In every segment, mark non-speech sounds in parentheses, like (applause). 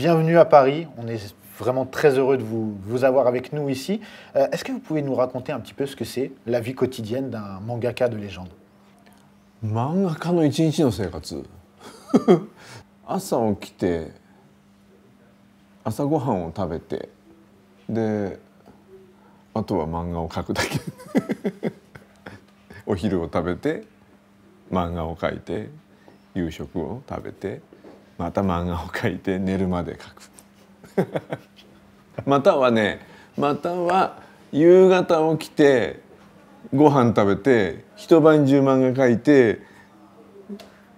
bienvenue à Paris. On est vraiment très heureux de vous, vous avoir avec nous ici. Euh, est-ce que vous pouvez nous raconter un petit peu ce que c'est la vie quotidienne d'un mangaka de légende Mangaka no ichinichi no seikatsu. (laughs) Asa okite asa gohan o tabete de ato wa manga o kaku dake. (laughs) Ohiru o tabete manga o kaite yushoku o tabete. また漫画を描いて寝るまで描く (laughs) またはねまたは夕方起きてご飯食べて一晩中漫画描いて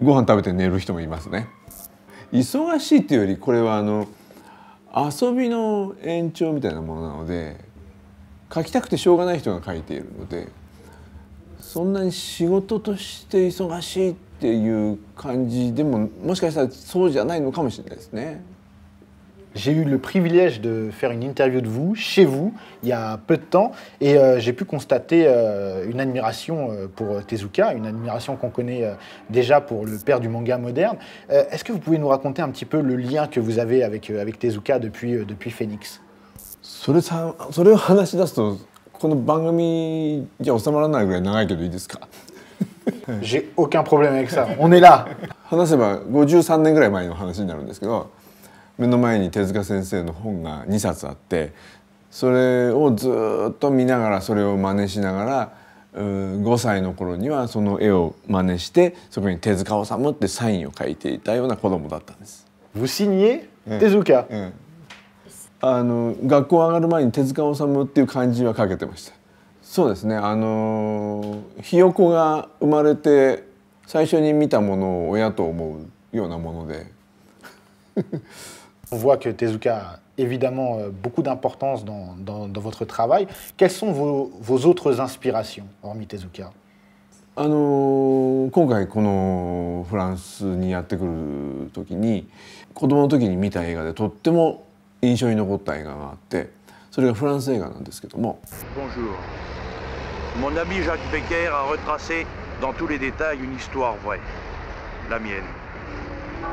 ご飯食べて寝る人もいますね。忙しいっていうよりこれはあの遊びの延長みたいなものなので書きたくてしょうがない人が書いているので。J'ai eu le privilège de faire une interview de vous, chez vous, il y a peu de temps, et euh, j'ai pu constater euh, une admiration euh, pour Tezuka, une admiration qu'on connaît déjà pour le père du manga moderne. Est-ce que vous pouvez nous raconter un petit peu le lien que vous avez avec, avec Tezuka depuis, depuis Phoenix この番組じゃ収まらないぐらい長いけどいいですか (laughs) J'ai aucun problème avec ça. On est là. 話せば53年ぐらい前の話になるんですけど目の前に手塚先生の本が2冊あってそれをずっと見ながらそれを真似しながら5歳の頃にはその絵を真似してそこに手塚治虫ってサインを書いていたような子供だったんです。Vous signez t e z u うんあの学校上がる前に手塚治虫っていう漢字は書けてましたそうですねあのひよこが生まれて最初に見たものを親と思うようなもので On voit que Tezuka a évidemment beaucoup d'importance dans, dans, dans, votre travail. Quelles sont vos, vos autres inspirations, hormis Tezuka あの今回このフランスにやってくる時に子供の時に見た映画でとっても印象に残った映画があってそれがフランス映画なんですけども。Mon ami Jacques Becker a retracé dans tous les détails une histoire vraie, la mienne.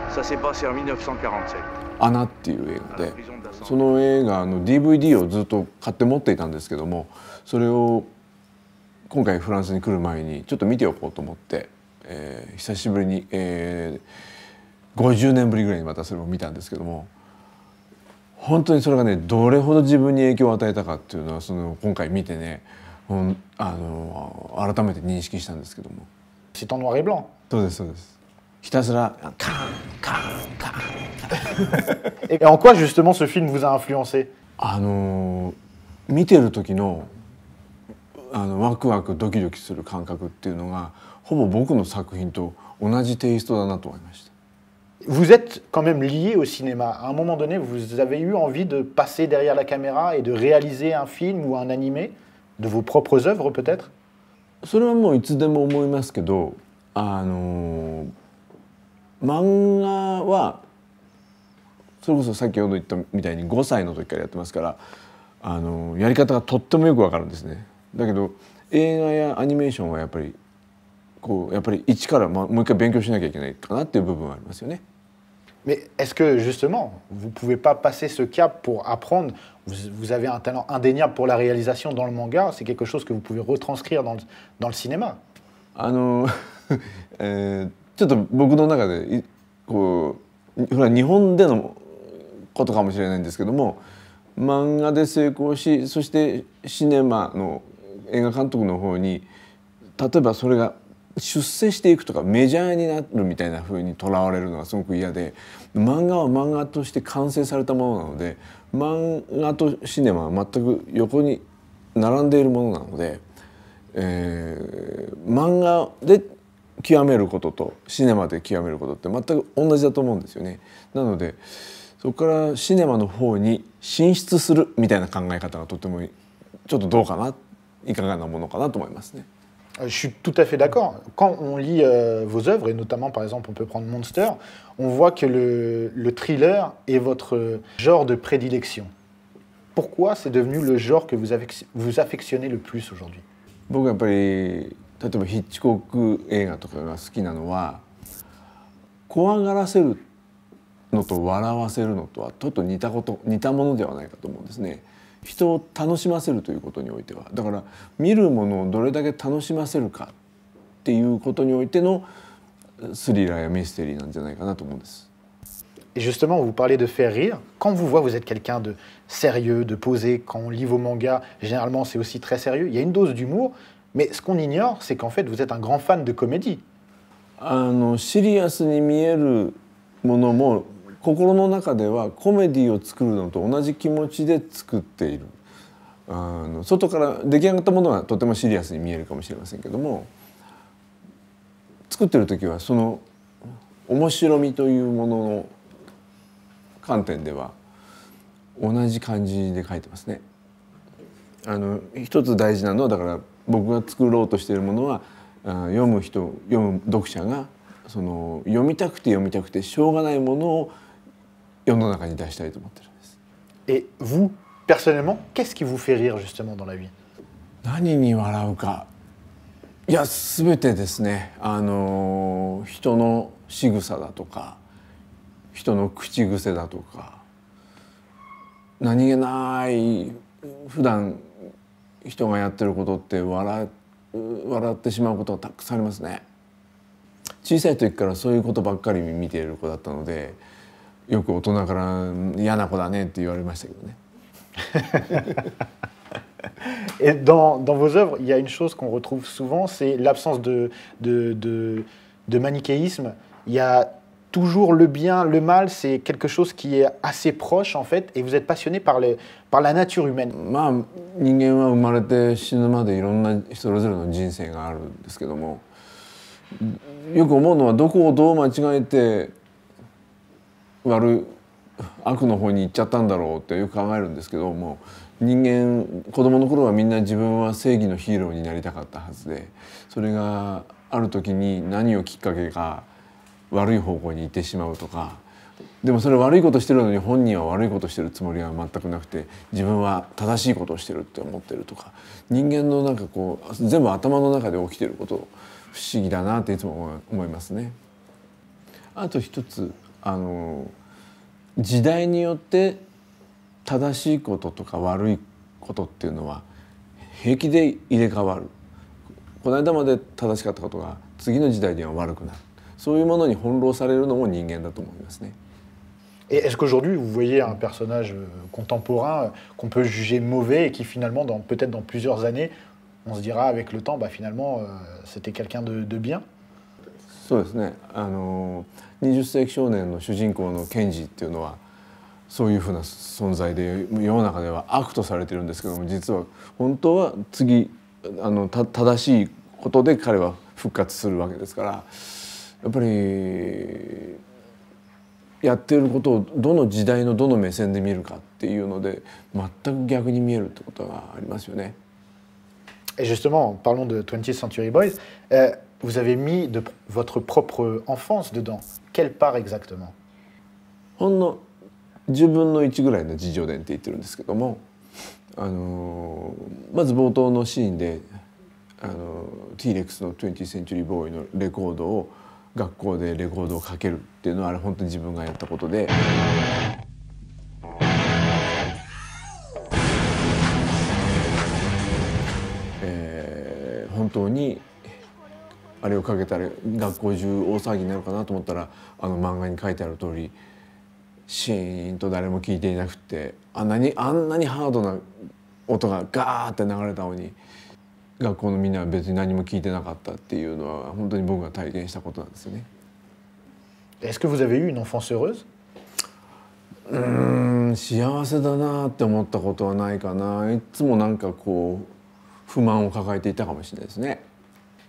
Ça s'est passé en 1947. アナっていう映画でその映画の DVD をずっと買って持っていたんですけどもそれを今回フランスに来る前にちょっと見ておこうと思って、えー、久しぶりに、えー、50年ぶりぐらいにまたそれを見たんですけども本当にそれがねどれほど自分に影響を与えたかっていうのはその今回見てねあの改めて認識したんですけども。そうですそうです。ひたすらカンカンカン。(laughs) en quoi justement ce film vous a influencé? あの見てる時のあのワクワクドキドキする感覚っていうのがほぼ僕の作品と同じテイストだなと思いました。Vous êtes quand même lié au cinéma. À un moment donné, vous avez eu envie de passer derrière la caméra et de réaliser un film ou un animé de vos propres œuvres, peut-être それはもういつでも思いますけどあの漫画はそれこそ先ほど言ったみたいに5歳の時からやってますからあのやり方がとってもよくわかるんですねだけど映画やアニメーションはやっぱりこうやっぱり一からもう一回勉強しなきゃいけないかなっていう部分はありますよね。Mais est-ce que justement, vous ne pouvez pas passer ce cap pour apprendre vous, vous, avez un talent indéniable pour la réalisation dans le manga, c'est quelque chose que vous pouvez retranscrire dans le, dans le cinéma. あの、えー、ちょっと僕の中でこうほら日本でのことかもしれないんですけども漫画で成功しそしてシネマの映画監督の方に例えばそれが出世していくとかメジャーになるみたいな風にとらわれるのがすごく嫌で漫画は漫画として完成されたものなので漫画とシネマは全く横に並んでいるものなので、えー、漫画で極めることとシネマで極めることって全く同じだと思うんですよね。なのでそこからシネマの方に進出するみたいな考え方がとてもちょっとどうかないかがなものかなと思いますね。Euh, je suis tout à fait d'accord. Quand on lit euh, vos œuvres, et notamment par exemple on peut prendre Monster, on voit que le, thriller est votre genre de prédilection. Pourquoi c'est devenu le genre que vous, vous affectionnez le plus aujourd'hui et justement, vous parlez de faire rire. Quand vous voit, vous êtes quelqu'un de sérieux, de posé. Quand on lit vos mangas, généralement, c'est aussi très sérieux. Il y a une dose d'humour, mais ce qu'on ignore, c'est qu'en fait, vous êtes un grand fan de comédie. あのシリアスに見えるものも ah 心の中ではコメディを作るのと同じ気持ちで作っているあの外から出来上がったものはとてもシリアスに見えるかもしれませんけども作ってる時はその面白みというものの観点では同じ感じで書いてますね。あの一つ大事なのはだから僕が作ろうとしているものは読む人読む読者がその読みたくて読みたくてしょうがないものを世の中に出したいと思ってるんです。え、vous personnellement, qu'est-ce qui vous fait rire justement dans la vie? 何に笑うか。いや、すべてですね。あの人の仕草だとか、人の口癖だとか、何気ない普段人がやってることって笑笑ってしまうことがたくさんありますね。小さい時からそういうことばっかり見ている子だったので。(laughs) Et dans, dans, vos œuvres, il y a une chose qu'on retrouve souvent, c'est l'absence de, de, de, de, manichéisme. Il y a toujours le bien, le mal, c'est quelque chose qui est assez proche en fait, et vous êtes passionné par, les, par la nature humaine. まあ、人間は生まれて死ぬまでいろんなそれぞれの人生があるんですけども、よく思うのはどこをどう間違えて悪悪の方に行っちゃったんだろうってよく考えるんですけども人間子供の頃はみんな自分は正義のヒーローになりたかったはずでそれがある時に何をきっかけか悪い方向に行ってしまうとかでもそれ悪いことしてるのに本人は悪いことしてるつもりは全くなくて自分は正しいことをしてるって思ってるとか人間のなんかこう全部頭の中で起きてること不思議だなっていつも思いますね。あと一つあの時代によって正しいこととか悪いことっていうのは平気で入れ替わるこの間まで正しかったことが次の時代には悪くなるそういうものに翻弄されるのも人間だと思いますね。Et est-ce qu'aujourd'hui, vous voyez un personnage contemporain qu'on peut juger mauvais et qui finalement, peut-être dans plusieurs années, on se dira avec le temps, bah, finalement, euh, c'était quelqu'un de, de bien そうですねあの20世紀少年の主人公のケンジっていうのはそういうふうな存在で世の中では悪とされてるんですけども実は本当は次あの正しいことで彼は復活するわけですからやっぱりやってることをどの時代のどの目線で見るかっていうので全く逆に見えるってことがありますよね。Et justement, parlons de 20th Century Boys. Euh, Vous avez mis de votre propre enfance dedans. Quelle part exactement ほんの10分の1ぐらいの伝って言ってるんですけども、あのー、まず冒頭のシーンで、T-Rex の 20th Century Boy のレコードを学校でレコードをかけるっていうのはあれ本当に自分がやったことで。えー、本当にあれをかけたら学校中大騒ぎになるかなと思ったらあの漫画に書いてある通りシーンと誰も聞いていなくてあんなにあんなにハードな音がガーって流れたのに学校のみんなは別に何も聞いてなかったっていうのは本当に僕が体験したことなんですよね。Est-ce que vous avez eu une enfance heureuse? うん幸せだなって思ったことはないかないつもなんかこう不満を抱えていたかもしれないですね。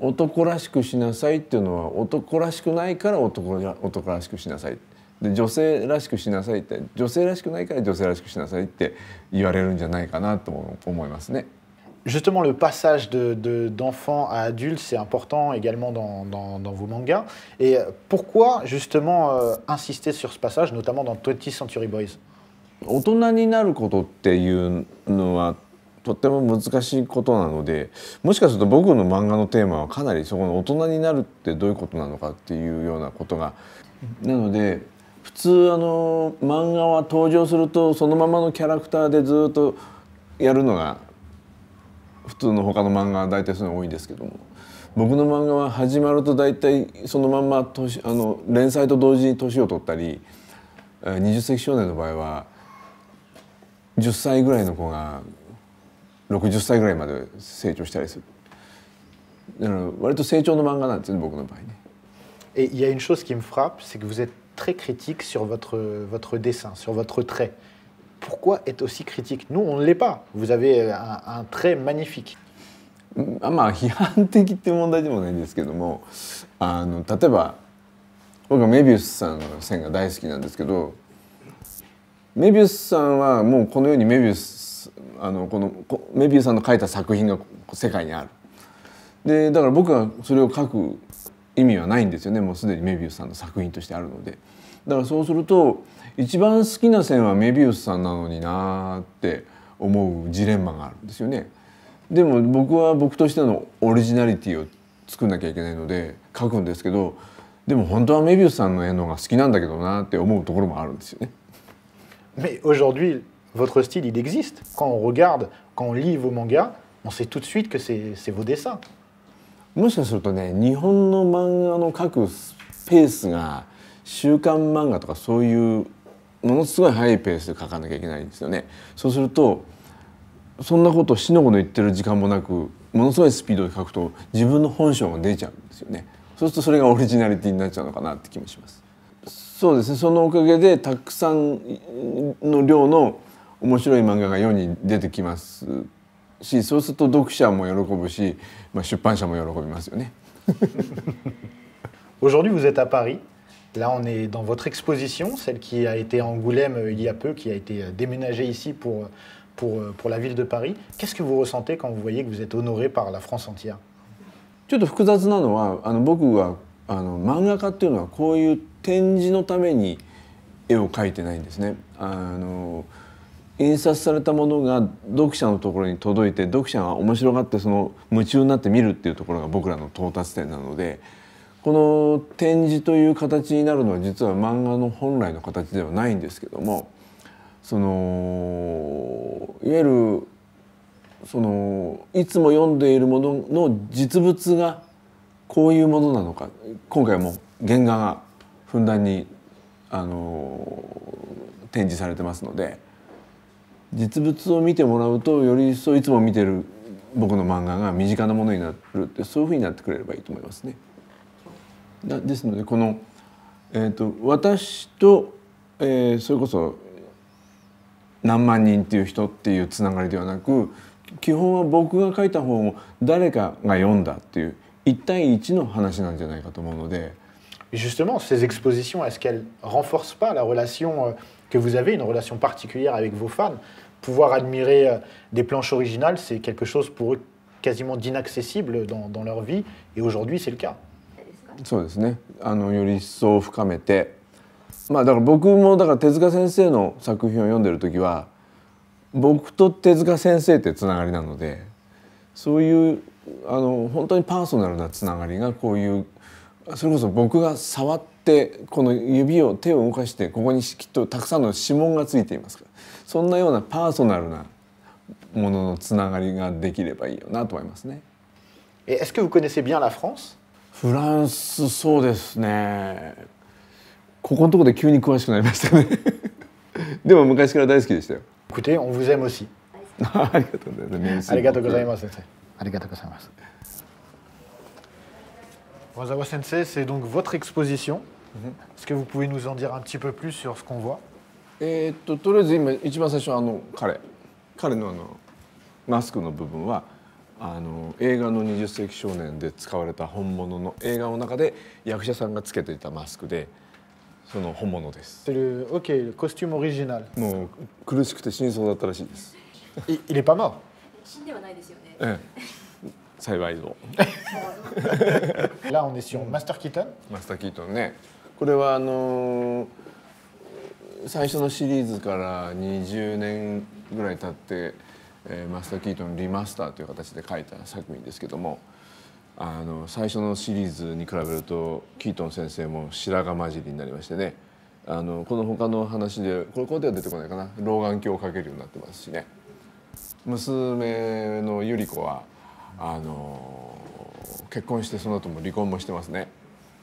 男らしくしなさいっていうのは男らしくないから男が男らしくしなさいで女性らしくしなさいって女性らしくないから女性らしくしなさいって言われるんじゃないかなと思いますね。Justement, le passage d'enfant de, de, à adulte, c'est important également dans, dans, dans, vos mangas. Et pourquoi justement euh, insister sur ce passage, notamment dans 20th Century Boys 大人になることっていうのはとっても難しいことなのでもしかすると僕の漫画のテーマはかなりそこの大人になるってどういうことなのかっていうようなことがなので普通あの漫画は登場するとそのままのキャラクターでずっとやるのが普通の他の漫画は大体そういうの多いんですけども僕の漫画は始まると大体そのまんま年あの連載と同時に年を取ったり20世紀少年の場合は10歳ぐらいの子が60歳ぐらいまで成長したりするだから割と成長の漫画なんですね僕の場合ね。Et il y a une chose qui me frappe, c'est que vous êtes très critique sur votre, votre dessin, sur votre trait. Pourquoi être aussi critique Nous, on ne l'est pas. Vous avez un, un trait magnifique. Ah, まあ批判的っていう問題でもないんですけどもあの例えば僕はメビウスさんの線が大好きなんですけどメビウスさんはもうこのようにメビウスあのこのメビウスさんの書いた作品が世界にあるでだから僕はそれを書く意味はないんですよねもうすでにメビウスさんの作品としてあるのでだからそうすると一番好きな線はメビウスさんなのになーって思うジレンマがあるんですよねでも僕は僕としてのオリジナリティを作んなきゃいけないので書くんですけどでも本当はメビウスさんの絵の方が好きなんだけどなって思うところもあるんですよね。Mais aujourd'hui, votre style, il existe. Quand on regarde, quand on lit vos mangas, on sait tout de suite que c'est vos dessins. もしかするとね日本の漫画の描くスペースが週刊漫画とかそういうものすごい速いペースで書かなきゃいけないんですよね。そうするとそんなことをしのごの言ってる時間もなくものすごいスピードで書くと自分の本性が出ちゃうんですよね。そうするとそれがオリジナリティになっちゃうのかなって気もします。そうですねそのおかげでたくさんの量の (laughs) Aujourd'hui, vous êtes à Paris. Là, on est dans votre exposition, celle qui a été en Angoulême euh, il y a peu, qui a été euh, déménagée ici pour, euh, pour, pour la ville de Paris. Qu'est-ce que vous ressentez quand vous voyez que vous êtes honoré par la France entière 印刷されたものが読者のところに届いて読者が面白がってその夢中になって見るっていうところが僕らの到達点なのでこの展示という形になるのは実は漫画の本来の形ではないんですけどもそのいわゆるそのいつも読んでいるものの実物がこういうものなのか今回も原画がふんだんにあの展示されてますので。実物を見てもらうとより一層いつも見てる僕の漫画が身近なものになるってそういうふうになってくれればいいと思いますね。ですのでこの、えーと、私と、えー、それこそ何万人っていう人っていうつながりではなく基本は僕が書いた本を誰かが読んだっていう一対一の話なんじゃないかと思うので。Justement, ces expositions, est-ce qu'elles renforcent pas la relation que vous avez, une relation particulière avec vos fans pouvoir admirer des planches originales, c'est quelque chose pour eux quasiment d'inaccessible dans, dans leur vie, et aujourd'hui c'est le cas. そうですねあのより一層深めてまあだから僕もだから手塚先生の作品を読んでる時は僕と手塚先生ってつながりなのでそういうあの本当にパーソナルなつながりがこういうそれこそ僕が触ってってこの指を手を動かしてここにきっとたくさんの指紋がついていますからそんなようなパーソナルなもののつながりができればいいよなと思いますね。え、フランスそうですね。ここのところで急に詳しくなりましたね。(laughs) でも昔から大好きでしたよ。écoutez, on vous aime aussi. ありがとうございます。ありがとうございます先生。ありがとうございます。Wazawa Sensei, c'est donc votre exposition Est-ce que vous pouvez nous en dire un petit peu plus sur ce qu'on voit えっととりあえず今一番最初あの彼彼のあのマスクの部分はあの映画の「20世紀少年」で使われた本物の映画の中で役者さんがつけていたマスクでその本物です。コスチュームオリジナル。もう苦しくて死にそうだったらしいです。い、死んではないですよね。幸いぞ。Là, on est sur Master Keaton. Master Keaton, ね。これはあの最初のシリーズから20年ぐらい経って、えー、マスター・キートンリマスターという形で書いた作品ですけどもあの最初のシリーズに比べるとキートン先生も白髪混じりになりましてねあのこの他の話でこれここでは出てこないかな老眼鏡をかけるようになってますしね娘の百合子はあの結婚してその後も離婚もしてますね。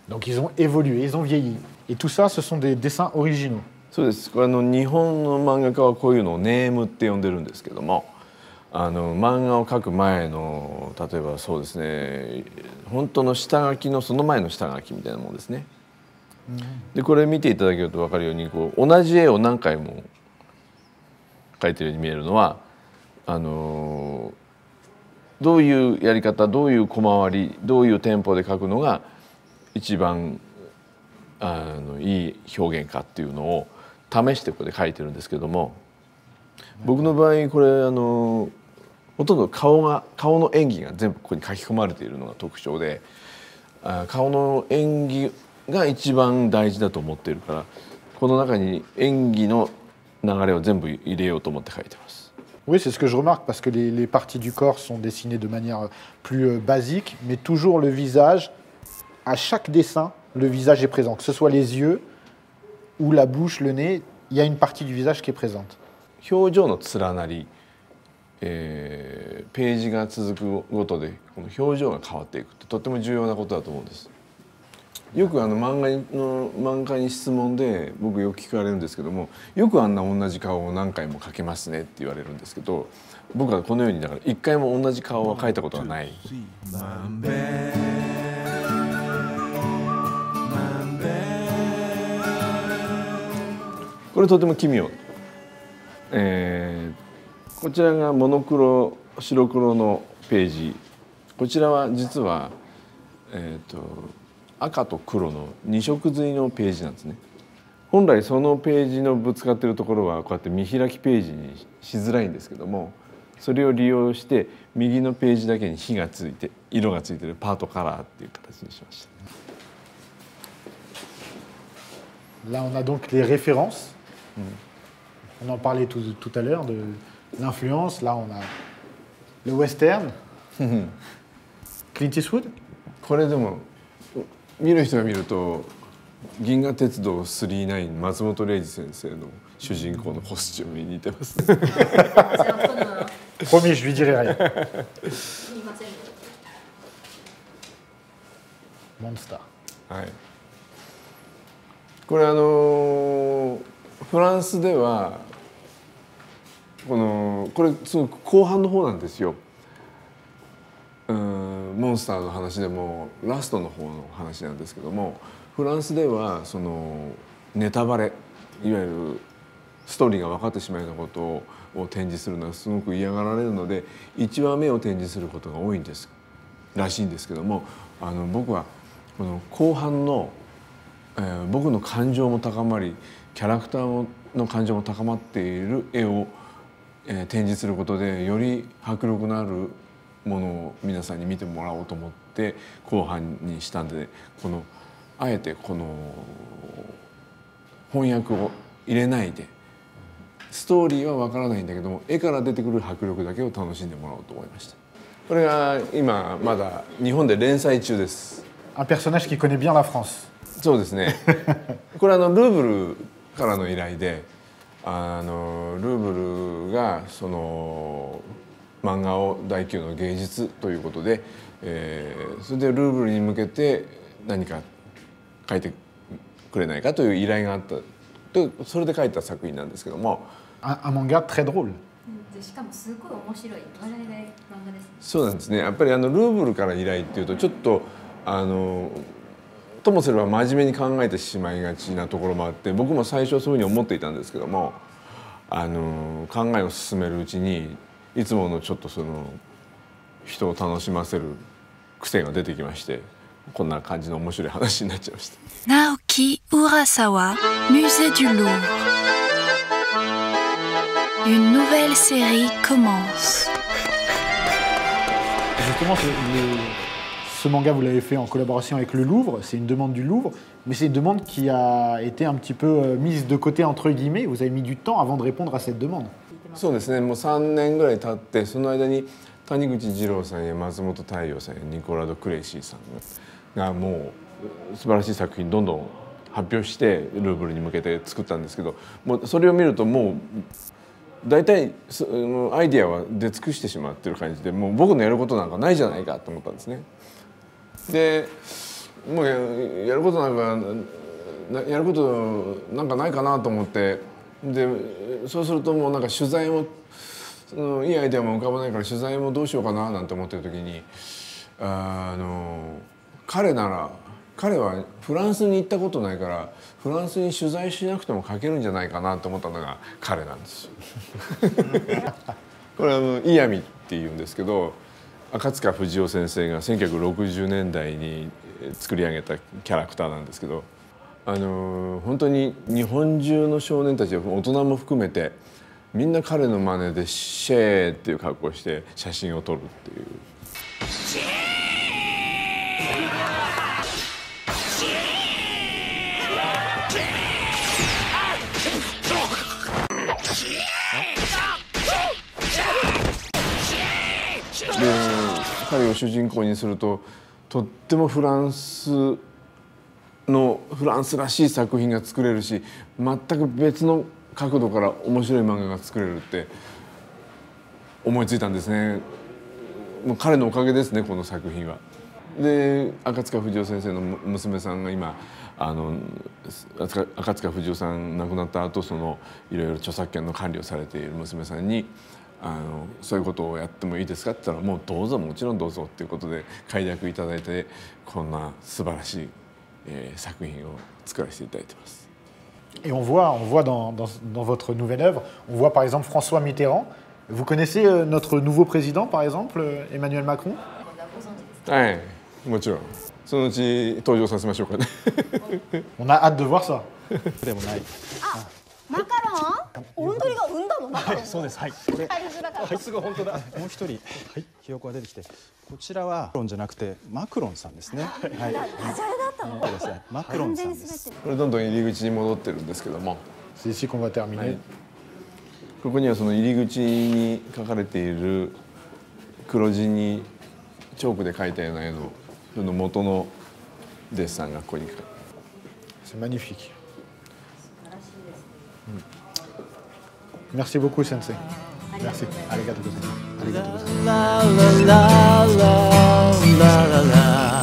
Donc ils ont évolué, ils ont vieilli. Et tout ça, ce sont des dessins originaux. そうですこれあの日本の漫画家はこういうのをネームって呼んでるんですけどもあの漫画を描く前の例えばそうですね本当の下書きのその前の下書きみたいなもんですね。でこれ見ていただけると分かるようにこう同じ絵を何回も描いてるように見えるのはあのどういうやり方どういう小回りどういうテンポで描くのが一番あのいい表現かっていうのを試してここで書いてるんですけども僕の場合これあのほとんど顔が顔の演技が全部ここに書き込まれているのが特徴で顔の演技が一番大事だと思っているからこの中に演技の流れを全部入れようと思って書いてます。Oui, c'est ce que je remarque parce que les, les parties du corps sont dessinées de manière plus basique, mais toujours le visage à chaque dessin, le visage est présent, que ce soit les yeux ou la bouche, le nez, il y a une partie du visage qui est présente. 表情の連なり、えー、ページが続くごとでこの表情が変わっていくってとても重要なことだと思うんです。よくあの漫画の漫画に質問で僕よく聞かれるんですけどもよくあんな同じ顔を何回も描けますねって言われるんですけど僕はこのようにだから一回も同じ顔は描いたことがない。れとても奇妙、えー、こちらがモノクロ白黒のページこちらは実は、えーと、赤と黒の2色刷りのページなんですね本来そのページのぶつかっているところはこうやって見開きページにしづらいんですけどもそれを利用して右のページだけに火がついて色がついてるパートカラーっていう形にしました。Là, on a donc les références On en parlait tout, à l'heure de l'influence. Là, on a le western, (laughs) Clint Eastwood. これでも見る人が見ると銀河鉄道 (laughs) je lui dirai rien. (laughs) フランスではこのこれすごく後半の方なんですよ。うんモンスターの話でもラストの方の話なんですけどもフランスではそのネタバレいわゆるストーリーが分かってしまうようなことを展示するのはすごく嫌がられるので1話目を展示することが多いんですらしいんですけどもあの僕はこの後半の、えー、僕の感情も高まりキャラクターの感情も高まっている絵を、え展示することでより迫力のあるものを皆さんに見てもらおうと思って後半にしたんでこのあえてこの翻訳を入れないでストーリーはわからないんだけども絵から出てくる迫力だけを楽しんでもらおうと思いましたこれが今まだ日本で連載中です (laughs) そうですねこれあのルーブルからの依頼であのルーブルがその漫画を第9の芸術ということで、えー、それでルーブルに向けて何か書いてくれないかという依頼があったとそれで書いた作品なんですけども。Un manga très しかもすごい面白い笑い漫画です、ね、そうなんですねやっぱりあのルーブルから依頼っていうとちょっとあのともすれば真面目に考えてしまいがちなところもあって僕も最初そういうふうに思っていたんですけどもあの考えを進めるうちにいつものちょっとその人を楽しませる癖が出てきましてこんな感じの面白い話になっちゃいました。直木浦沢 m ュ s é e du Louvre Une nouvelle série commence. Justement, le, ce manga, vous l'avez fait en collaboration avec le Louvre, c'est une demande du Louvre, mais c'est une demande qui a été un petit peu euh, mise de côté, entre guillemets. Vous avez mis du temps avant de répondre à cette demande. そうですねもう3年ぐらい経ってその間に谷口二郎さんや松本太陽さんやニコラド・クレイシーさんがもう素晴らしい作品どんどん発表してルーブルに向けて作ったんですけどもうそれを見るともう大体そのアイディアは出尽くしてしまってる感じでもう僕のやることなんかないじゃないかと思ったんですね。でもうやることなんかやることなんかないかなと思ってでそうするともうなんか取材もそのいいアイデアも浮かばないから取材もどうしようかななんて思ってる時にあの彼なら彼はフランスに行ったことないからフランスに取材しなくても書けるんじゃないかなと思ったのが彼なんです (laughs) これあのイヤミって言うんですけど赤塚不二夫先生が1960年代に作り上げたキャラクターなんですけど、あの本当に日本中の少年たち大人も含めてみんな彼の真似でシェーっていう格好をして写真を撮るっていう彼を主人公にするととってもフランスのフランスらしい作品が作れるし全く別の角度から面白い漫画が作れるって思いついたんですねもう彼のおかげですねこの作品は。で赤塚不二夫先生の娘さんが今あの赤塚不二夫さん亡くなった後そのいろいろ著作権の管理をされている娘さんにあのそういうことをやってもいいですか?」って言ったら「もうどうぞもちろんどうぞ」っていうことで快諾いただいてこんな素晴らしい、えー、作品を作らせていただいてます。Et on voit, on voit dans, dans, dans votre nouvelle œuvre, on voit par exemple François Mitterrand. Vous connaissez notre nouveau président, par exemple, Emmanuel Macron Oui, bien sûr. そのうち登場させましょうかね。on a hâte de voir ça. でもない。マカロンおんどりが産んだのマカロン、はい、そうですはいこすぐ本当だもう一人はいひよこが出てきてこちらはマクロンじゃなくてマクロンさんですねはいだったの、うマクロンさんですこれどんどん入り口に戻ってるんですけどもコンバテアミネここにはその入り口に書かれている黒字にチョークで描いたような絵のその元のデッサンがここに書かてます。Merci beaucoup, Sensei. Merci. Allez gâteau. à tous.